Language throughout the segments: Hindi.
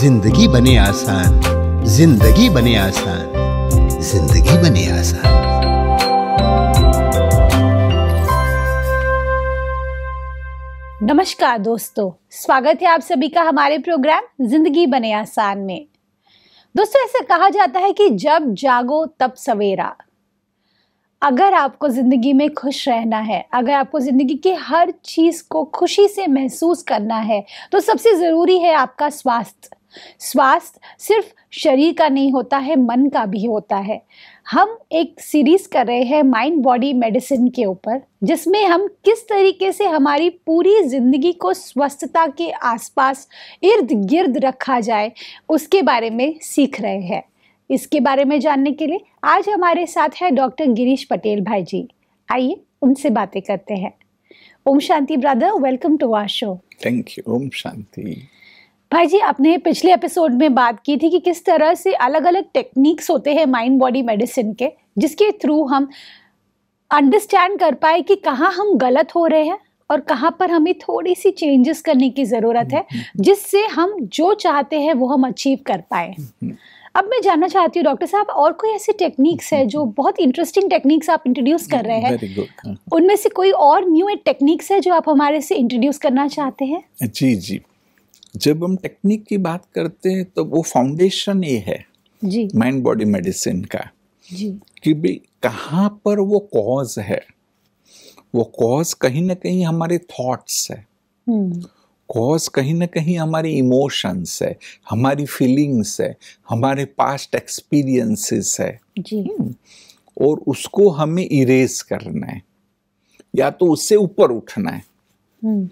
जिंदगी बने आसान जिंदगी बने आसान जिंदगी बने आसान नमस्कार दोस्तों स्वागत है आप सभी का हमारे प्रोग्राम जिंदगी बने आसान में दोस्तों ऐसा कहा जाता है कि जब जागो तब सवेरा अगर आपको ज़िंदगी में खुश रहना है अगर आपको ज़िंदगी की हर चीज़ को खुशी से महसूस करना है तो सबसे ज़रूरी है आपका स्वास्थ्य स्वास्थ्य सिर्फ शरीर का नहीं होता है मन का भी होता है हम एक सीरीज़ कर रहे हैं माइंड बॉडी मेडिसिन के ऊपर जिसमें हम किस तरीके से हमारी पूरी ज़िंदगी को स्वस्थता के आसपास इर्द गिर्द रखा जाए उसके बारे में सीख रहे हैं इसके बारे में जानने के लिए आज हमारे साथ है डॉक्टर गिरीश पटेल भाई जी आइए उनसे बातें करते हैं ओम शांति brother welcome to our show thank you ओम शांति भाई जी आपने पिछले एपिसोड में बात की थी कि किस तरह से अलग अलग टेक्निक्स होते हैं माइंड बॉडी मेडिसिन के जिसके थ्रू हम अंडरस्टैंड कर पाए कि कहाँ हम गलत हो रहे हैं और कहाँ पर हमें थोड़ी सी चेंजेस करने की ज़रूरत है हम्म, हम्म। जिससे हम जो चाहते हैं वो हम अचीव कर पाए हम्म, अब मैं जानना चाहती हूँ डॉक्टर साहब और कोई ऐसी टेक्निक्स है जो बहुत इंटरेस्टिंग टेक्निक्स आप इंट्रोड्यूस कर रहे हैं हाँ। उनमें से कोई और न्यू टेक्निक्स है जो आप हमारे से इंट्रोड्यूस करना चाहते हैं जी जी जब हम टेक्निक की बात करते हैं तो वो फाउंडेशन ये है माइंड बॉडी मेडिसिन का जी कि कहाँ पर वो कॉज है वो कॉज कहीं ना कहीं हमारे थॉट्स है कॉज हम्म। कहीं ना कहीं हमारे इमोशंस है हमारी फीलिंग्स है हमारे पास्ट एक्सपीरियंसेस है जी हम्म। और उसको हमें इरेज करना है या तो उससे ऊपर उठना है हम्म।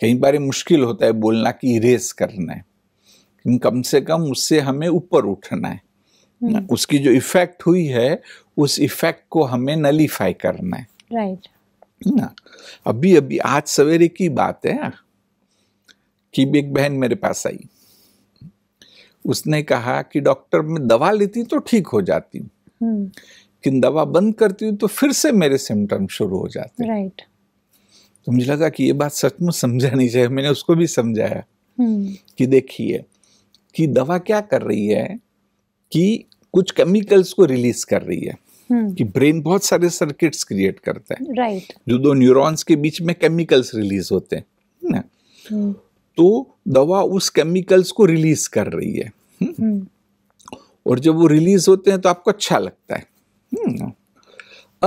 कई बार मुश्किल होता है बोलना कि इरेज करना है लेकिन कम से कम उससे हमें ऊपर उठना है हम्म। उसकी जो इफेक्ट हुई है उस इफेक्ट को हमें नलीफाई करना है राइट ना अभी अभी आज सवेरे की बात है हाँ। कि एक बहन मेरे पास आई उसने कहा कि डॉक्टर मैं दवा लेती तो ठीक हो जाती हूँ हम्म। दवा बंद करती हूँ तो फिर से मेरे सिम्टम शुरू हो जाते हैं right. तो मुझे लगा कि ये बात सचमुच समझानी चाहिए मैंने उसको भी समझाया हम्म। कि देखिए कि दवा क्या कर रही है कि कुछ केमिकल्स को रिलीज कर रही है हम्म। कि ब्रेन बहुत सारे सर्किट्स क्रिएट करता है राइट जो दो न्यूरॉन्स के बीच में केमिकल्स रिलीज होते हैं ना हम्म। तो दवा उस केमिकल्स को रिलीज कर रही है और जब वो रिलीज होते हैं तो आपको अच्छा लगता है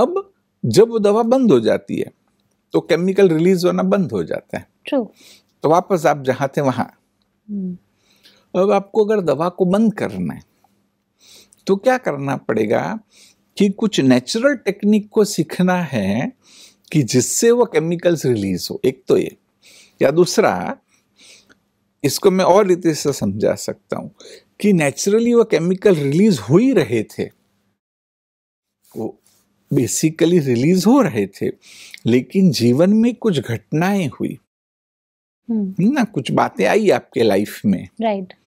अब जब वो दवा बंद हो जाती है तो केमिकल रिलीज होना बंद हो जाते हैं तो वापस आप जहां थे वहां hmm. अब आपको अगर दवा को बंद करना है तो क्या करना पड़ेगा कि कुछ नेचुरल टेक्निक को सीखना है कि जिससे वो केमिकल्स रिलीज हो एक तो ये या दूसरा इसको मैं और रीति से समझा सकता हूं कि नेचुरली वो केमिकल रिलीज हो ही रहे थे वो बेसिकली रिलीज हो रहे थे लेकिन जीवन में कुछ घटनाएं हुई हम्म। ना कुछ बातें आई आपके लाइफ में राइट right.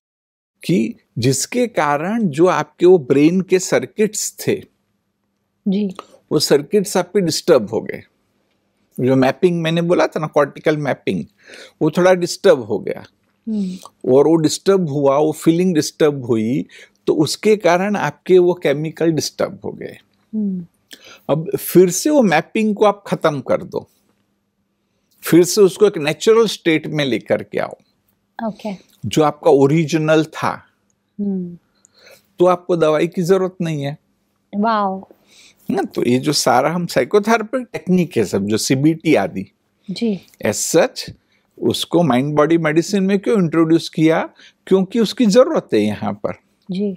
कि जिसके कारण जो आपके वो ब्रेन के सर्किट्स थे जी वो सर्किट्स आपके डिस्टर्ब हो गए जो मैपिंग मैंने बोला था ना कॉर्टिकल मैपिंग वो थोड़ा डिस्टर्ब हो गया हम्म। और वो डिस्टर्ब हुआ वो फीलिंग डिस्टर्ब हुई तो उसके कारण आपके वो केमिकल डिस्टर्ब हो गए हम्म। अब फिर से वो मैपिंग को आप खत्म कर दो फिर से उसको एक नेचुरल स्टेट में लेकर के आओ okay. जो आपका ओरिजिनल था hmm. तो आपको दवाई की जरूरत नहीं है wow. ना तो ये जो सारा हम साइकोथेरेपी टेक्निक है सब जो सीबीटी आदि एज सच उसको माइंड बॉडी मेडिसिन में क्यों इंट्रोड्यूस किया क्योंकि उसकी जरूरत है यहाँ पर जी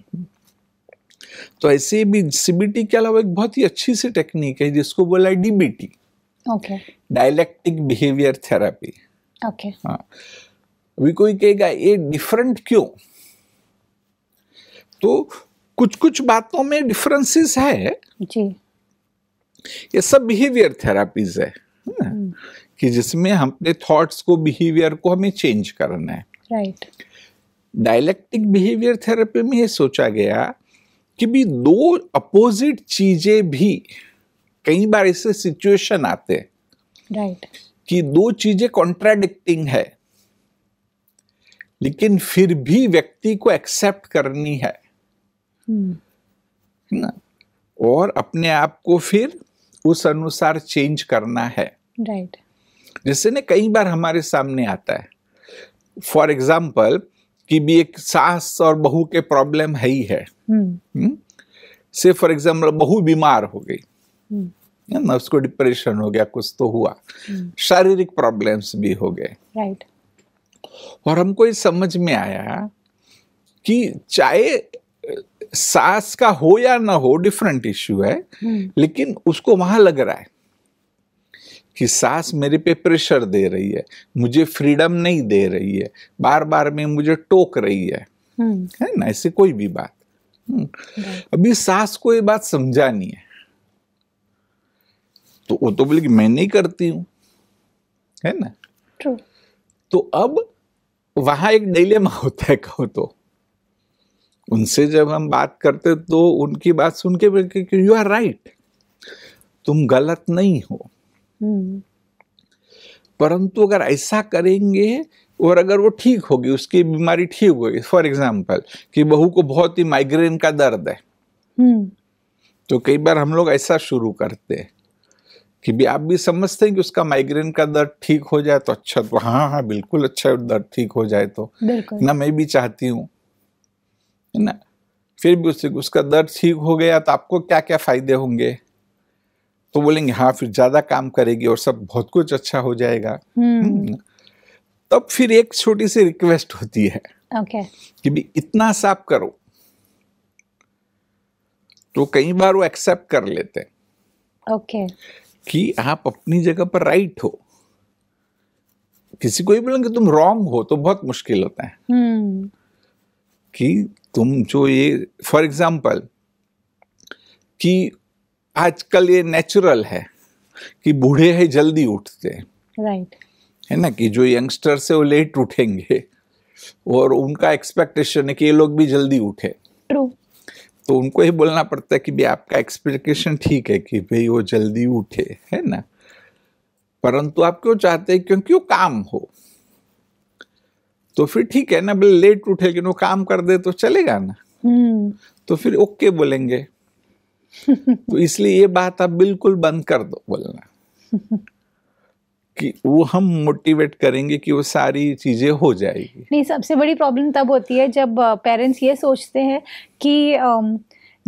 तो ऐसे भी सीबीटी के अलावा एक बहुत ही अच्छी सी टेक्निक है जिसको बोला है DBT okay dialectic behaviour therapy अभी कोई कहेगा ये डिफरेंट क्यों तो कुछ कुछ बातों में डिफरेंसेस है जी ये सब बिहेवियर थेरापीज है हाँ। हम्म। कि जिसमें हमने थॉट्स को बिहेवियर को हमें चेंज करना है राइट डायलेक्टिक बिहेवियर थेरेपी में ये सोचा गया कि भी दो अपोजिट चीजें भी कई बार ऐसे सिचुएशन आते हैं right. कि दो चीजें कॉन्ट्राडिक्टिंग है लेकिन फिर भी व्यक्ति को एक्सेप्ट करनी है hmm. ना और अपने आप को फिर उस अनुसार चेंज करना है right. जैसे ना कई बार हमारे सामने आता है फॉर एग्जाम्पल की भी एक सास और बहू के प्रॉब्लम है ही है हम्म। हम्म? से फॉर एग्जाम्पल बहू बीमार हो गई हम्म। ना उसको डिप्रेशन हो गया कुछ तो हुआ शारीरिक प्रॉब्लम्स भी हो गए राइट और हमको ये समझ में आया कि चाहे सास का हो या ना हो डिफरेंट इश्यू है लेकिन उसको वहां लग रहा है कि सास मेरे पे प्रेशर दे रही है मुझे फ्रीडम नहीं दे रही है बार बार में मुझे टोक रही है हम्म। है ना ऐसी कोई भी बात हम्म। अभी सास को ये बात समझानी है तो वो तो बोले कि मैं नहीं करती हूं है ना True. तो अब वहां एक डेलेमा होता है कहो तो उनसे जब हम बात करते तो उनकी बात सुन के यू आर राइट तुम गलत नहीं हो हम्म। परंतु अगर ऐसा करेंगे और अगर वो ठीक होगी उसकी बीमारी ठीक होगी फॉर एग्जाम्पल कि बहू को बहुत ही माइग्रेन का दर्द है हम्म। तो कई बार हम लोग ऐसा शुरू करते हैं कि भी आप भी समझते हैं कि उसका माइग्रेन का दर्द ठीक हो जाए तो अच्छा तो हाँ हाँ बिल्कुल अच्छा दर्द ठीक हो जाए तो ना मैं भी चाहती हूँ ना फिर भी उससे उसका दर्द ठीक हो गया तो आपको क्या क्या फायदे होंगे तो बोलेंगे हाँ फिर ज़्यादा काम करेगी और सब बहुत कुछ अच्छा हो जाएगा हम्म। हम्म। तब फिर एक छोटी सी रिक्वेस्ट होती है okay. कि भी इतना साफ करो तो कई बार वो एक्सेप्ट कर लेते हैं okay. कि आप अपनी जगह पर राइट हो किसी को ही बोलेंगे तुम रॉन्ग हो तो बहुत मुश्किल होता है हम्म। कि तुम जो ये फॉर एग्जाम्पल कि आजकल ये नेचुरल है कि बूढ़े है जल्दी उठते हैं right. है ना कि जो यंगस्टर्स है वो लेट उठेंगे और उनका एक्सपेक्टेशन है कि ये लोग भी जल्दी उठे True. तो उनको ही बोलना पड़ता है कि भाई आपका एक्सपेक्टेशन ठीक है कि भाई वो जल्दी उठे है ना परंतु आप क्यों चाहते हैं क्योंकि वो काम हो तो फिर ठीक है ना बोले लेट उठे लेकिन वो काम कर दे तो चलेगा ना hmm. तो फिर ओके बोलेंगे तो इसलिए ये बात आप बिल्कुल बंद कर दो बोलना कि वो हम मोटिवेट करेंगे कि वो सारी चीज़ें हो जाएगी नहीं सबसे बड़ी प्रॉब्लम तब होती है जब पेरेंट्स ये सोचते हैं कि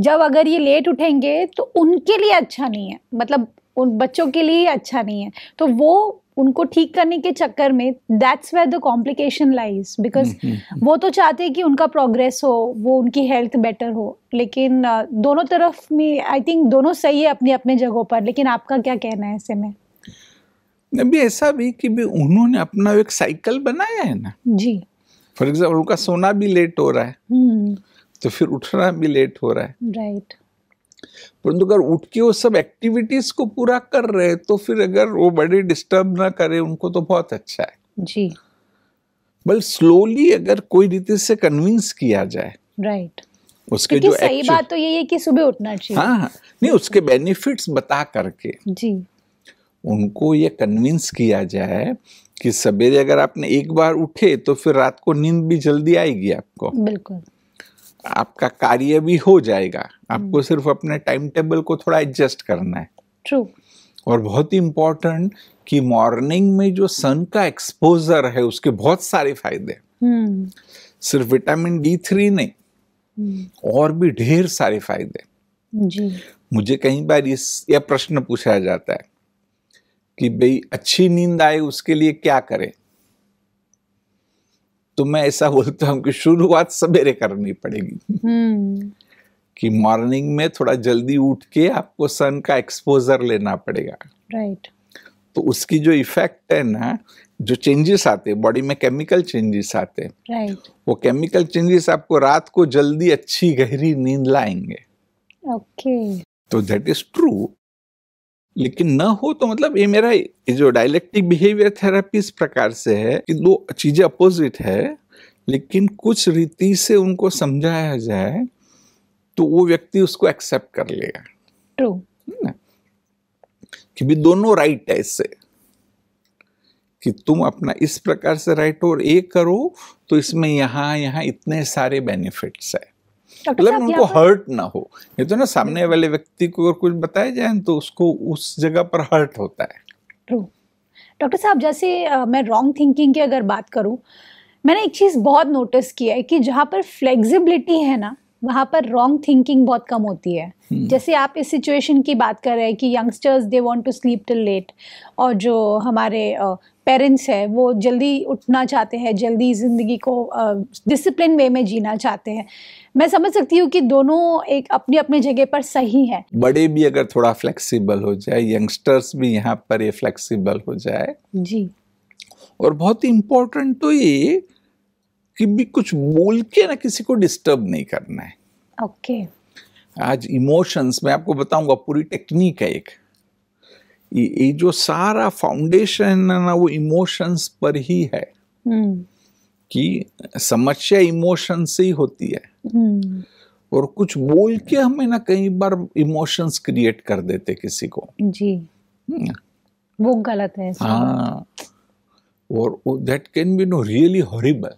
जब अगर ये लेट उठेंगे तो उनके लिए अच्छा नहीं है मतलब उन बच्चों के लिए अच्छा नहीं है तो वो उनको ठीक करने के चक्कर में that's where the complication lies because वो तो चाहते हैं कि उनका प्रोग्रेस हो वो उनकी हेल्थ बेटर हो लेकिन दोनों तरफ में आई थिंक दोनों सही है अपने अपने जगहों पर लेकिन आपका क्या कहना है ऐसे में अभी ऐसा भी कि भी उन्होंने अपना एक साइकिल बनाया है ना जी फॉर एग्जाम्पल उनका सोना भी लेट हो रहा है हम्म। तो फिर उठना भी लेट हो रहा है राइट right. परंतु अगर उठ के वो सब एक्टिविटीज को पूरा कर रहे तो फिर अगर वो बड़े डिस्टर्ब ना करे उनको तो बहुत अच्छा है जी बल स्लोली अगर कोई रीति से कन्विंस किया जाए राइट उसके जो सही actual, बात तो यही है कि सुबह उठना चाहिए हाँ हाँ नहीं उसके बेनिफिट्स बता करके जी उनको ये कन्विंस किया जाए कि सवेरे अगर आपने एक बार उठे तो फिर रात को नींद भी जल्दी आएगी आपको बिल्कुल आपका कार्य भी हो जाएगा आपको हम्म। सिर्फ अपने टाइम टेबल को थोड़ा एडजस्ट करना है ट्रू और बहुत ही इम्पोर्टेंट कि मॉर्निंग में जो सन का एक्सपोजर है उसके बहुत सारे फायदे हैं हम्म। सिर्फ विटामिन डी थ्री नहीं हम्म। और भी ढेर सारे फायदे जी मुझे कई बार इस यह प्रश्न पूछा जाता है कि भाई अच्छी नींद आए उसके लिए क्या करें तो मैं ऐसा बोलता हूँ कि शुरुआत सवेरे करनी पड़ेगी हम्म। कि मॉर्निंग में थोड़ा जल्दी उठ के आपको सन का एक्सपोजर लेना पड़ेगा राइट right. तो उसकी जो इफेक्ट है ना जो चेंजेस आते हैं बॉडी में केमिकल चेंजेस आते हैं right. वो केमिकल चेंजेस आपको रात को जल्दी अच्छी गहरी नींद लाएंगे ओके okay. तो दैट इज ट्रू लेकिन ना हो तो मतलब ये मेरा जो डायलेक्टिक बिहेवियर थेरेपी इस प्रकार से है कि दो चीज़ें अपोजिट है लेकिन कुछ रीति से उनको समझाया जाए तो वो व्यक्ति उसको एक्सेप्ट कर लेगा ट्रू कि भी दोनों राइट है इससे कि तुम अपना इस प्रकार से राइट और ये करो तो इसमें यहाँ यहाँ इतने सारे बेनिफिट्स है अच्छा, मतलब उनको हर्ट ना हो ये तो ना सामने वाले व्यक्ति को अगर कुछ बताया जाए तो उसको उस जगह पर हर्ट होता है डॉक्टर साहब जैसे मैं रॉन्ग थिंकिंग की अगर बात करूं मैंने एक चीज़ बहुत नोटिस किया है कि जहाँ पर फ्लेक्सिबिलिटी है ना वहाँ पर रॉन्ग थिंकिंग बहुत कम होती है hmm. जैसे आप इस सिचुएशन की बात कर रहे हैं कि youngsters they want to sleep till late और जो हमारे पेरेंट्स है वो जल्दी उठना चाहते हैं जल्दी ज़िंदगी को डिसिप्लिन वे में जीना चाहते हैं मैं समझ सकती हूँ कि दोनों एक अपनी अपनी जगह पर सही हैं बड़े भी अगर थोड़ा फ्लेक्सिबल हो जाए यंगस्टर्स भी यहाँ पर ये फ्लेक्सिबल हो जाए जी और बहुत ही इम्पोर्टेंट तो ये कि भी कुछ बोल के ना किसी को डिस्टर्ब नहीं करना है ओके okay. आज इमोशंस मैं आपको बताऊंगा पूरी टेक्निक है एक ये जो सारा फाउंडेशन है ना वो इमोशंस पर ही है hmm. कि समस्या इमोशन से ही होती है hmm. और कुछ बोल के हमें ना कई बार इमोशंस क्रिएट कर देते किसी को जी hmm. वो गलत है हाँ और that can be no really horrible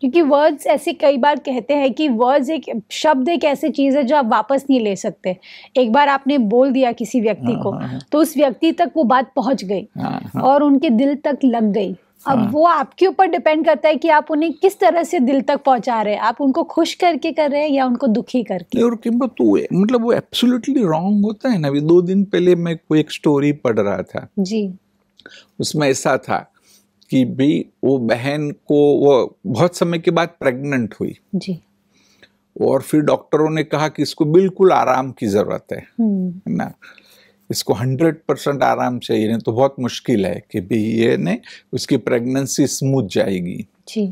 क्योंकि वर्ड्स ऐसे कई बार कहते हैं कि वर्ड्स एक शब्द एक ऐसी चीज़ है जो आप वापस नहीं ले सकते एक बार आपने बोल दिया किसी व्यक्ति हाँ, को हाँ, हाँ। तो उस व्यक्ति तक वो बात पहुंच गई और उनके दिल तक लग गई अब वो आपके ऊपर डिपेंड करता है कि आप उन्हें किस तरह से दिल तक पहुंचा रहे हैं आप उनको खुश करके कर रहे हैं या उनको दुखी करके और कीमत मतलब, तो मतलब वो एब्सोल्युटली रॉन्ग होता है ना अभी दो दिन पहले मैं कोई एक स्टोरी पढ़ रहा था जी उसमें ऐसा था की भी वो बहन को वो बहुत समय के बाद प्रेग्नेंट हुई जी और फिर डॉक्टरों ने कहा कि इसको बिल्कुल आराम की ज़रूरत हम्म। है ना इसको हंड्रेड परसेंट आराम चाहिए नहीं तो बहुत मुश्किल है कि भी ये ने उसकी प्रेगनेंसी स्मूथ जाएगी जी।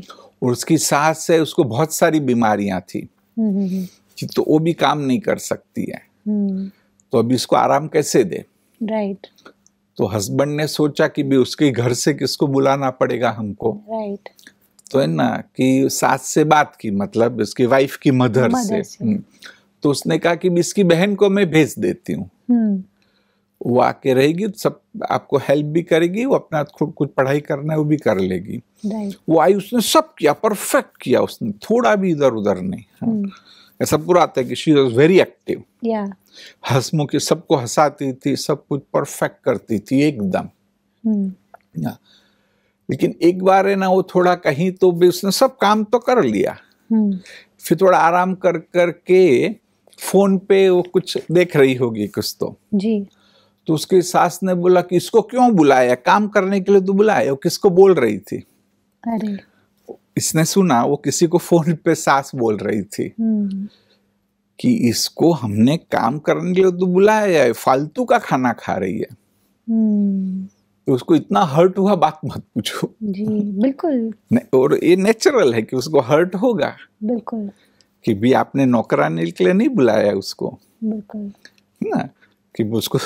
और उसकी सास से उसको बहुत सारी बीमारियां थी हम्म, हम्म, तो वो भी काम नहीं कर सकती है तो अभी इसको आराम कैसे दे राइट तो हस्बैंड ने सोचा कि भी उसके घर से किसको बुलाना पड़ेगा हमको राइट तो है ना कि सास से बात की मतलब इसकी वाइफ की मदर, मदर से, से। हम्म। तो उसने कहा कि इसकी बहन को मैं भेज देती हूँ हम्म। वो आके रहेगी सब आपको हेल्प भी करेगी वो अपना खुद कुछ पढ़ाई करना है वो भी कर लेगी वो आई उसने सब किया परफेक्ट किया उसने थोड़ा भी इधर उधर नहीं हाँ। हम्म। ऐसा पूरा आता है कि शी वॉज वेरी एक्टिव हसमु की सबको हंसाती थी सब कुछ परफेक्ट करती थी एकदम hmm. लेकिन एक बार है ना वो थोड़ा कहीं तो भी उसने सब काम तो कर लिया hmm. फिर थोड़ा आराम कर कर के फोन पे वो कुछ देख रही होगी कुछ तो जी तो उसके सास ने बोला कि इसको क्यों बुलाया काम करने के लिए तो बुलाया वो किसको बोल रही थी अरे इसने सुना वो किसी को फोन पे सास बोल रही थी हम्म। कि इसको हमने काम करने के लिए तो बुलाया है फालतू का खाना खा रही है तो उसको इतना हर्ट हुआ बात मत पूछो जी बिल्कुल और ये नेचुरल है कि उसको हर्ट होगा बिल्कुल कि भी आपने नौकरानी के लिए नहीं बुलाया उसको बिल्कुल ना कि उसको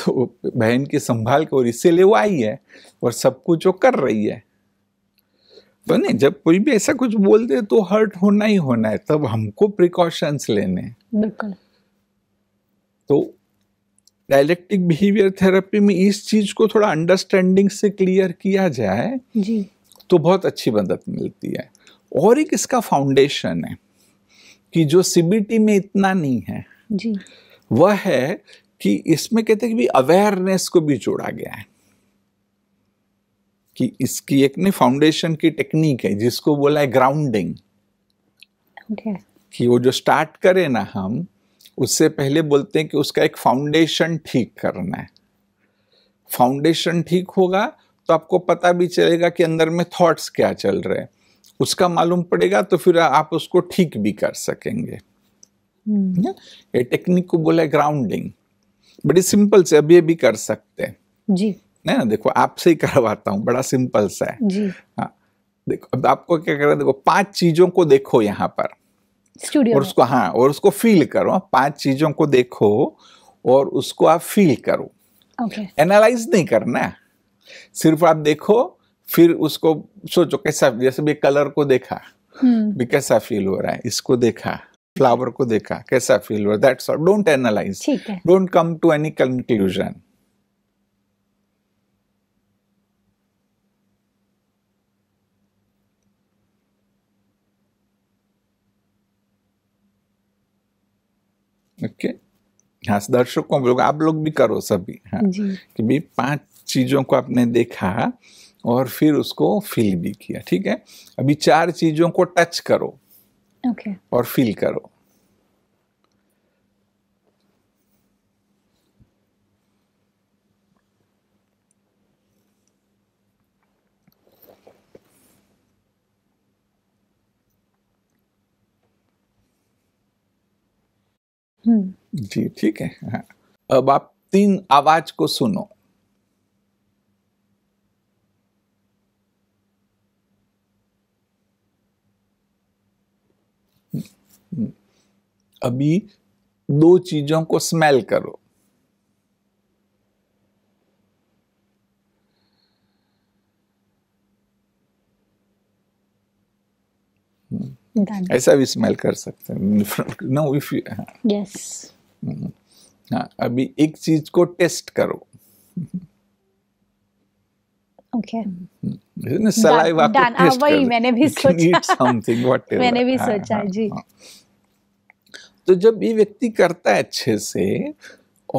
बहन की संभाल के और इसीलिए वो आई है और सब कुछ वो कर रही है तो नहीं जब कोई भी ऐसा कुछ बोल दे तो हर्ट होना ही होना है तब हमको प्रिकॉशंस लेने बिल्कुल तो डायलेक्टिक बिहेवियर थेरेपी में इस चीज को थोड़ा अंडरस्टैंडिंग से क्लियर किया जाए जी तो बहुत अच्छी मदद मिलती है और एक इसका फाउंडेशन है कि जो सीबीटी में इतना नहीं है जी वह है कि इसमें कहते हैं कि अवेयरनेस को भी जोड़ा गया है कि इसकी एक नहीं फाउंडेशन की टेक्निक है जिसको बोला है ग्राउंडिंग कि वो जो स्टार्ट करें ना हम उससे पहले बोलते हैं कि उसका एक फाउंडेशन ठीक करना है फाउंडेशन ठीक होगा तो आपको पता भी चलेगा कि अंदर में थॉट्स क्या चल रहे हैं उसका मालूम पड़ेगा तो फिर आप उसको ठीक भी कर सकेंगे hmm. ये टेक्निक को बोला है ग्राउंडिंग बड़ी सिंपल से अभी भी कर सकते हैं जी नहीं ना देखो आपसे ही करवाता हूँ बड़ा सिंपल सा है हाँ देखो अब आपको क्या कर हैं देखो पांच चीजों को देखो यहाँ पर स्टूडियो और उसको हाँ और उसको फील करो हाँ, पांच चीजों को देखो और उसको आप फील करो एनालाइज okay. नहीं करना सिर्फ आप देखो फिर उसको सोचो कैसा जैसे भी कलर को देखा हम्म। भी कैसा फील हो रहा है इसको देखा फ्लावर को देखा कैसा फील हो रहा है don't analyse don't come to any conclusion okay हाँ तो दर्शकों लोग आप लोग भी करो सभी हाँ कि भाई पांच चीज़ों को आपने देखा और फिर उसको फील भी किया ठीक है अभी चार चीज़ों को टच करो okay. और फील करो हम्म। जी ठीक है हाँ। अब आप तीन आवाज को सुनो हम्म, हम्म। अभी दो चीजों को स्मेल करो ऐसा भी स्मेल कर सकते हैं नो इफ यस हाँ अभी एक चीज को टेस्ट करो ओके okay. सलाइवा को टेस्ट वही मैंने भी सोचा समथिंग मैंने भी हाँ, सोचा हाँ, जी हाँ, तो जब ये व्यक्ति करता है अच्छे से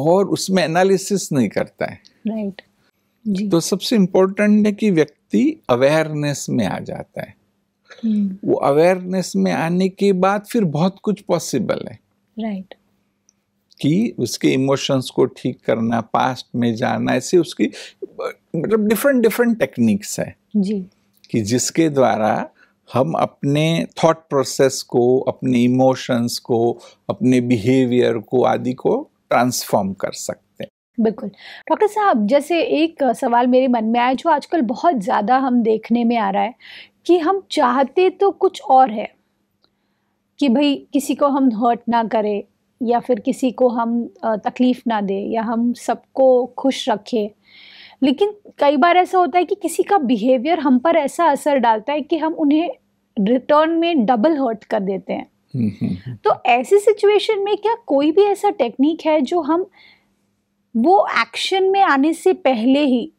और उसमें एनालिसिस नहीं करता है राइट right. जी तो सबसे इम्पोर्टेंट है कि व्यक्ति अवेयरनेस में आ जाता है हम्म। वो अवेयरनेस में आने के बाद फिर बहुत कुछ पॉसिबल है राइट right. कि उसके इमोशंस को ठीक करना पास्ट में जाना ऐसे उसकी मतलब डिफरेंट डिफरेंट टेक्निक्स है जी कि जिसके द्वारा हम अपने थॉट प्रोसेस को अपने इमोशंस को अपने बिहेवियर को आदि को ट्रांसफॉर्म कर सकते बिल्कुल डॉक्टर साहब जैसे एक सवाल मेरे मन में आया जो आजकल बहुत ज़्यादा हम देखने में आ रहा है कि हम चाहते तो कुछ और है कि भाई किसी को हम हर्ट ना करें या फिर किसी को हम तकलीफ़ ना दें या हम सबको खुश रखें लेकिन कई बार ऐसा होता है कि किसी का बिहेवियर हम पर ऐसा असर डालता है कि हम उन्हें रिटर्न में डबल हर्ट कर देते हैं हम्म, हम्म, हम्म। तो ऐसी सिचुएशन में क्या कोई भी ऐसा टेक्निक है जो हम वो एक्शन में आने से पहले ही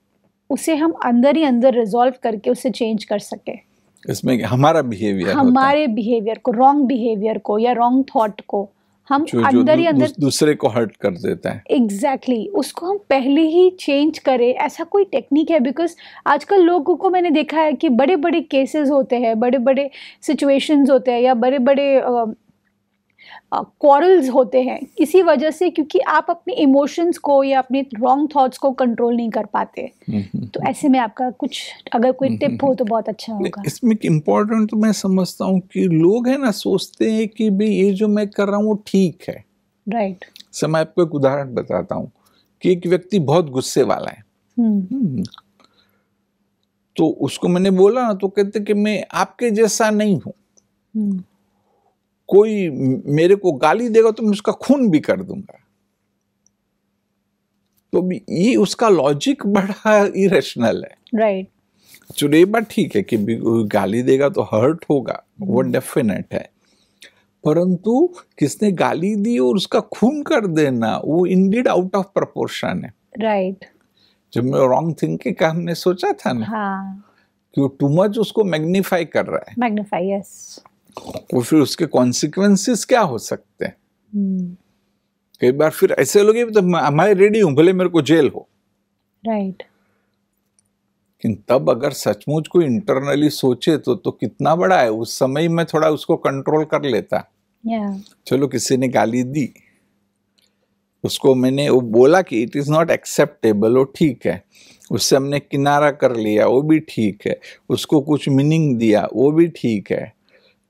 उसे हम अंदर ही अंदर रिजॉल्व करके उसे चेंज कर सके इसमें हमारा बिहेवियर हमारे बिहेवियर को रॉन्ग बिहेवियर को या रॉन्ग थॉट को हम जो, अंदर ही अंदर दूसरे को हर्ट कर देता है एग्जैक्टली exactly. उसको हम पहले ही चेंज करें ऐसा कोई टेक्निक है बिकॉज आजकल लोगों को मैंने देखा है कि बड़े बड़े केसेस होते हैं बड़े बड़े सिचुएशंस होते हैं या बड़े बड़े क्वारल्स होते हैं इसी वजह से क्योंकि आप अपने इमोशंस को या अपने रॉन्ग थॉट्स को कंट्रोल नहीं कर पाते तो ऐसे में आपका कुछ अगर कोई टिप हो तो बहुत अच्छा होगा इसमें इम्पोर्टेंट तो मैं समझता हूँ कि लोग है ना सोचते हैं कि भाई ये जो मैं कर रहा हूँ वो ठीक है राइट right. सर मैं आपको एक उदाहरण बताता हूँ कि एक व्यक्ति बहुत गुस्से वाला है हम्म। हम्म। तो उसको मैंने बोला ना तो कहते कि मैं आपके जैसा नहीं हूँ हम्म। कोई मेरे को गाली देगा तो मैं उसका खून भी कर दूंगा तो ये उसका लॉजिक बड़ा इरेशनल है राइट right. बात ठीक है कि गाली देगा तो हर्ट होगा वो डेफिनेट hmm. है परंतु किसने गाली दी और उसका खून कर देना वो इंडीड आउट ऑफ प्रपोर्शन है राइट right. जब मैं रॉन्ग थिंकिंग का हमने सोचा था ना हाँ. कि वो टू मच उसको मैग्नीफाई कर रहा है मैग्नीफाई यस yes. और फिर उसके कॉन्सिक्वेंसेस क्या हो सकते हैं hmm. कई बार फिर ऐसे लोग तो मैं रेडी हूं भले मेरे को जेल हो राइट right. लेकिन तब अगर सचमुच को इंटरनली सोचे तो तो कितना बड़ा है उस समय मैं थोड़ा उसको कंट्रोल कर लेता yeah. चलो किसी ने गाली दी उसको मैंने वो बोला कि इट इज़ नॉट एक्सेप्टेबल वो ठीक है उससे हमने किनारा कर लिया वो भी ठीक है उसको कुछ मीनिंग दिया वो भी ठीक है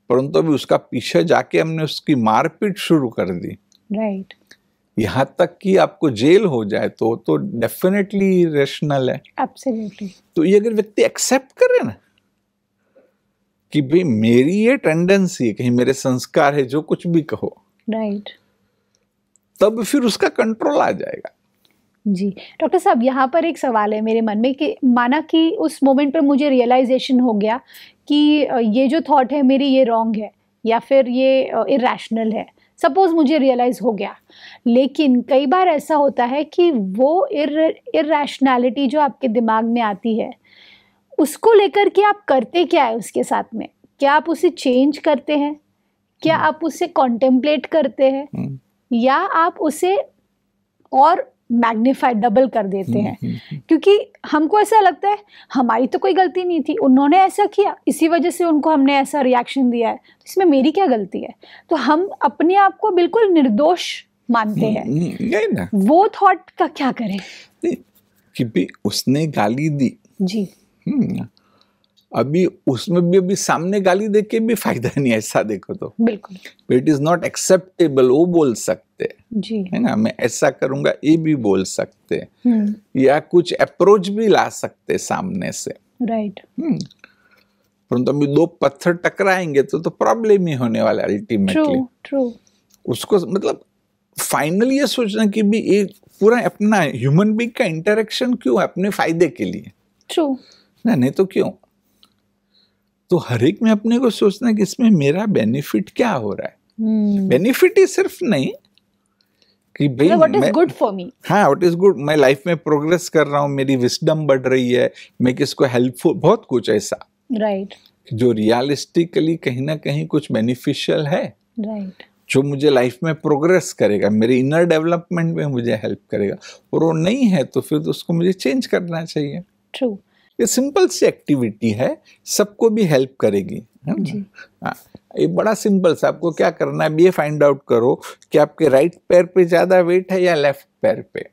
परंतु अभी उसका पीछे जाके हमने उसकी मारपीट शुरू कर दी राइट right. यहाँ तक कि आपको जेल हो जाए तो तो डेफिनेटली रेशनल है Absolutely. तो ये अगर व्यक्ति एक्सेप्ट करे ना कि भाई मेरी ये टेंडेंसी है कहीं मेरे संस्कार है जो कुछ भी कहो राइट right. तब फिर उसका कंट्रोल आ जाएगा जी डॉक्टर साहब यहाँ पर एक सवाल है मेरे मन में कि माना कि उस मोमेंट पर मुझे रियलाइजेशन हो गया कि ये जो थॉट है मेरी ये रॉन्ग है या फिर ये इरेशनल है सपोज़ मुझे रियलाइज़ हो गया लेकिन कई बार ऐसा होता है कि वो इेशनैलिटी जो आपके दिमाग में आती है उसको लेकर के आप करते क्या है उसके साथ में क्या आप उसे चेंज करते हैं क्या हम्म। आप उसे कॉन्टेम्पलेट करते हैं हम्म। या आप उसे और मैग्नीफाई डबल कर देते हैं हम्म, हम्म, हम्म। क्योंकि हमको ऐसा लगता है हमारी तो कोई गलती नहीं थी उन्होंने ऐसा किया इसी वजह से उनको हमने ऐसा रिएक्शन दिया है तो इसमें मेरी क्या गलती है तो हम अपने आप को बिल्कुल निर्दोष मानते हैं वो थॉट का क्या करें कि भी उसने गाली दी जी अभी उसमें भी अभी सामने गाली दे के भी फायदा नहीं ऐसा देखो तो बिल्कुल इट इज नॉट एक्सेप्टेबल वो बोल सकते जी है ना मैं ऐसा करूंगा ये भी बोल सकते हम्म। या कुछ अप्रोच भी ला सकते सामने से राइट हम्म। परंतु अभी दो पत्थर टकराएंगे तो तो प्रॉब्लम ही होने वाला अल्टीमेटली ट्रू उसको मतलब फाइनल ये सोचना कि भी एक पूरा अपना ह्यूमन बींग का इंटरेक्शन क्यों है अपने फायदे के लिए ट्रू नहीं तो क्यों तो हर एक में अपने को सोचना कि इसमें मेरा बेनिफिट क्या हो रहा है बेनिफिट हम्म। ही सिर्फ नहीं कि भाई व्हाट गुड फॉर मी हाँ व्हाट इज गुड मैं लाइफ में प्रोग्रेस कर रहा हूँ मेरी विस्डम बढ़ रही है मैं किसको हेल्पफुल बहुत कुछ ऐसा राइट right. जो रियलिस्टिकली कहीं ना कहीं कुछ बेनिफिशियल है राइट right. जो मुझे लाइफ में प्रोग्रेस करेगा मेरे इनर डेवलपमेंट में मुझे हेल्प करेगा और वो नहीं है तो फिर तो उसको मुझे चेंज करना चाहिए ट्रू ये सिंपल सी एक्टिविटी है सबको भी हेल्प करेगी हाँ ये बड़ा सिंपल सा आपको क्या करना है ये फाइंड आउट करो कि आपके राइट पैर पे ज़्यादा वेट है या लेफ्ट पैर पे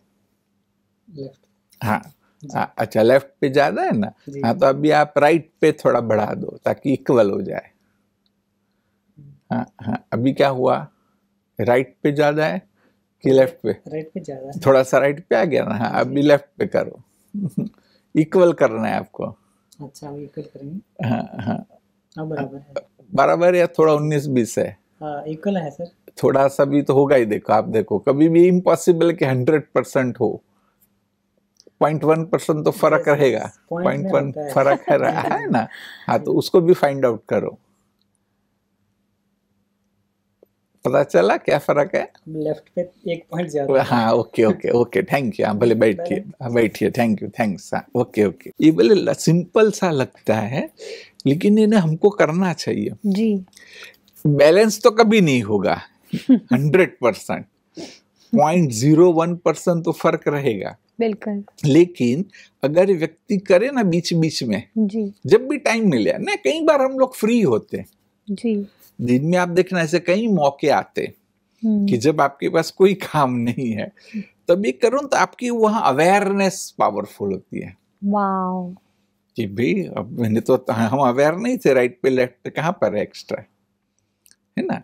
हाँ आ, हाँ, अच्छा लेफ्ट पे ज़्यादा है ना हाँ तो अभी आप राइट पे थोड़ा बढ़ा दो ताकि इक्वल हो जाए हाँ हाँ अभी क्या हुआ राइट पे ज़्यादा है कि लेफ्ट पे राइट पे ज़्यादा थोड़ा सा राइट पे आ गया ना हाँ अभी लेफ्ट पे करो इक्वल करना है आपको अच्छा इक्वल करेंगे हाँ, हाँ हाँ बराबर है बराबर या थोड़ा उन्नीस बीस है इक्वल हाँ, है सर थोड़ा सा भी तो होगा ही देखो आप देखो कभी भी इम्पॉसिबल कि हंड्रेड परसेंट हो पॉइंट वन परसेंट तो फर्क रहेगा पॉइंट वन फर्क है रहा है ना हाँ तो उसको भी फाइंड आउट करो पता चला क्या फर्क है लेफ्ट पे एक पॉइंट ज्यादा हाँ okay okay okay thank you भले बैठिए बैठिए thank you thanks okay okay ये भले सिंपल सा लगता है लेकिन इन्हें हमको करना चाहिए जी बैलेंस तो कभी नहीं होगा hundred percent point zero one percent तो फर्क रहेगा बिल्कुल लेकिन अगर व्यक्ति करे ना बीच बीच में जी जब भी टाइम मिले ना कई बार हम लोग फ्री होते जी दिन में आप देखना ऐसे कई मौके आते हम्म। कि जब आपके पास कोई काम नहीं है तब ये करो तो आपकी वहाँ अवेयरनेस पावरफुल होती है कि भी अब मैंने तो हम अवेयर नहीं थे राइट पे लेफ्ट पे कहाँ पर है एक्स्ट्रा है ना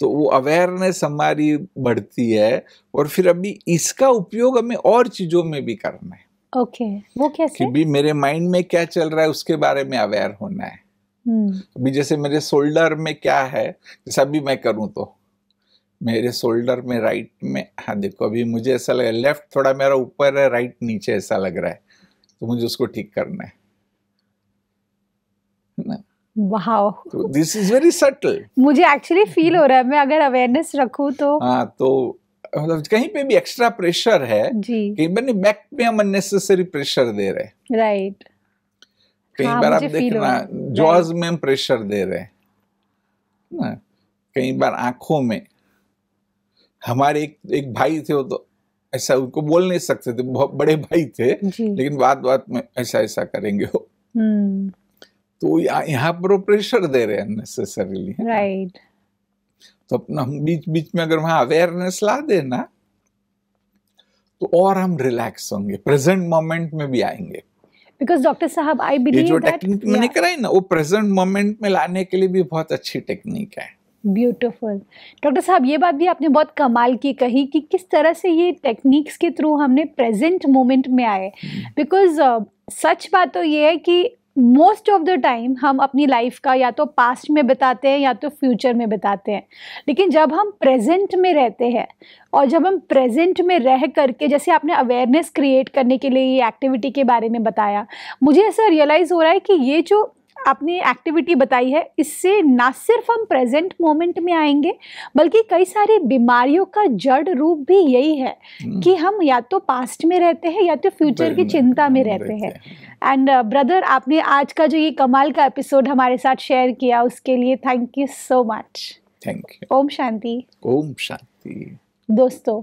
तो वो अवेयरनेस हमारी बढ़ती है और फिर अभी इसका उपयोग हमें और चीजों में भी करना है ओके okay. वो कैसे कि भी मेरे माइंड में क्या चल रहा है उसके बारे में अवेयर होना है हम्म। अभी जैसे मेरे शोल्डर में क्या है जैसे अभी मैं करूँ तो मेरे शोल्डर में राइट में हाँ देखो अभी मुझे ऐसा लग लेफ्ट थोड़ा मेरा ऊपर है राइट नीचे ऐसा लग रहा है तो मुझे उसको ठीक करना है दिस इज वेरी सटल मुझे एक्चुअली फील हो रहा है मैं अगर अवेयरनेस रखू तो हाँ तो मतलब कहीं पे भी एक्स्ट्रा प्रेशर है जी कहीं बैक पे हम अननेसेसरी प्रेशर दे रहे हैं राइट right. कई हाँ, बार आप देखना जॉज में प्रेशर दे रहे हैं कई बार आंखों में हमारे एक एक भाई थे वो तो ऐसा उनको बोल नहीं सकते थे बहुत बड़े भाई थे लेकिन बात बात में ऐसा ऐसा करेंगे वो हम्म। तो यहाँ पर प्रेशर दे रहे हैं नेसेसरीली राइट तो अपना हम बीच बीच में अगर वहां अवेयरनेस ला देना तो और हम रिलैक्स होंगे प्रेजेंट मोमेंट में भी आएंगे बिकॉज डॉक्टर साहब आई बिलीव जो टेक्निक मैंने कराई ना वो प्रेजेंट मोमेंट में लाने के लिए भी बहुत अच्छी टेक्निक है ब्यूटिफुल डॉक्टर साहब ये बात भी आपने बहुत कमाल की कही कि किस तरह से ये टेक्निक्स के थ्रू हमने प्रेजेंट मोमेंट में आए बिकॉज हम्म। uh, सच बात तो ये है कि मोस्ट ऑफ द टाइम हम अपनी लाइफ का या तो पास्ट में बिताते हैं या तो फ्यूचर में बिताते हैं लेकिन जब हम प्रेजेंट में रहते हैं और जब हम प्रेजेंट में रह करके जैसे आपने अवेयरनेस क्रिएट करने के लिए ये एक्टिविटी के बारे में बताया मुझे ऐसा रियलाइज़ हो रहा है कि ये जो आपने एक्टिविटी बताई है इससे ना सिर्फ हम प्रेजेंट मोमेंट में आएंगे बल्कि कई सारी बीमारियों का जड़ रूप भी यही है हम्म। कि हम या तो पास्ट में रहते हैं या तो फ्यूचर की चिंता में रहते हैं एंड ब्रदर uh, आपने आज का जो ये कमाल का एपिसोड हमारे साथ शेयर किया उसके लिए thank you so much thank you ओम शांति ओम शांति दोस्तों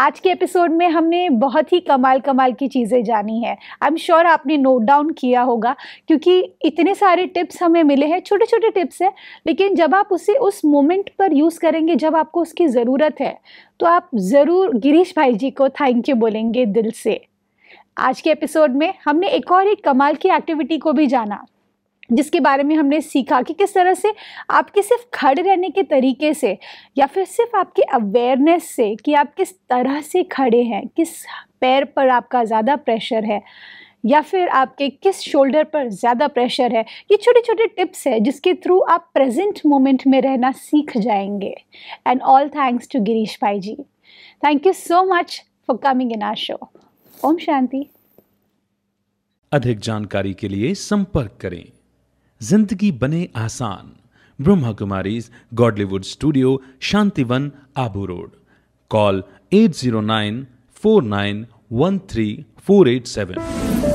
आज के एपिसोड में हमने बहुत ही कमाल कमाल की चीज़ें जानी है आई एम श्योर आपने नोट डाउन किया होगा क्योंकि इतने सारे टिप्स हमें मिले हैं छोटे छोटे टिप्स हैं लेकिन जब आप उसे उस मोमेंट पर यूज़ करेंगे जब आपको उसकी ज़रूरत है तो आप ज़रूर गिरीश भाई जी को थैंक यू बोलेंगे दिल से आज के एपिसोड में हमने एक और एक कमाल की एक्टिविटी को भी जाना जिसके बारे में हमने सीखा कि किस तरह से आपके सिर्फ खड़े रहने के तरीके से या फिर सिर्फ आपके अवेयरनेस से कि आप किस तरह से खड़े हैं किस पैर पर आपका ज़्यादा प्रेशर है या फिर आपके किस शोल्डर पर ज़्यादा प्रेशर है ये छोटे छोटे टिप्स है जिसके थ्रू आप प्रेजेंट मोमेंट में रहना सीख जाएंगे and all thanks to Girish भाई ji thank you so much for coming in our show ओम शांति अधिक जानकारी के लिए संपर्क करें जिंदगी बने आसान Brahma Kumaris Godlywood studio Shantivan Abu Road call at zero nine four nine one three four eight seven